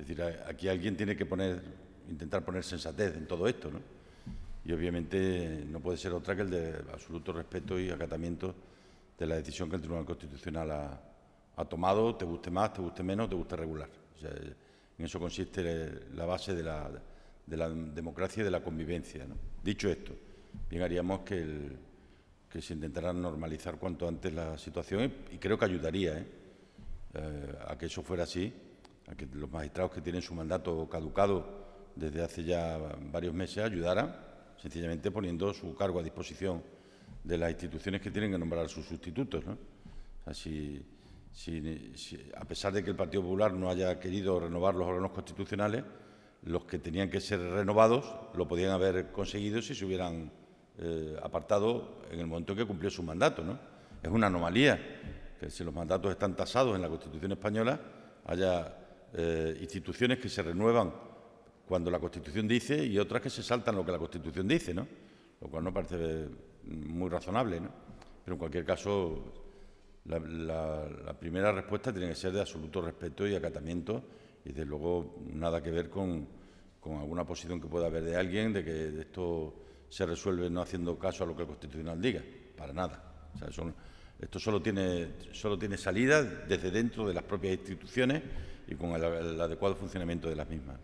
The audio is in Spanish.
Es decir, aquí alguien tiene que poner, intentar poner sensatez en todo esto, ¿no? Y obviamente no puede ser otra que el de absoluto respeto y acatamiento de la decisión que el Tribunal Constitucional ha, tomado, te guste más, te guste menos, te guste regular. en eso consiste la base de la, democracia y de la convivencia. Dicho esto, bien haríamos que, que se intentara normalizar cuanto antes la situación y, creo que ayudaría ¿eh? Eh, a que eso fuera así a que los magistrados que tienen su mandato caducado desde hace ya varios meses ayudaran, sencillamente poniendo su cargo a disposición de las instituciones que tienen que nombrar sus sustitutos. ¿no? a pesar de que el Partido Popular no haya querido renovar los órganos constitucionales, los que tenían que ser renovados lo podían haber conseguido si se hubieran eh, apartado en el momento en que cumplió su mandato. ¿no? Es una anomalía que si los mandatos están tasados en la Constitución española haya eh, instituciones que se renuevan cuando la Constitución dice y otras que se saltan lo que la Constitución dice, ¿no? Lo cual no parece muy razonable, ¿no? Pero en cualquier caso, la, primera respuesta tiene que ser de absoluto respeto y acatamiento y desde luego nada que ver con, alguna posición que pueda haber de alguien de que esto se resuelve no haciendo caso a lo que el constitucional diga, para nada. O sea, son, esto solo tiene, salida desde dentro de las propias instituciones y con el adecuado funcionamiento de las mismas.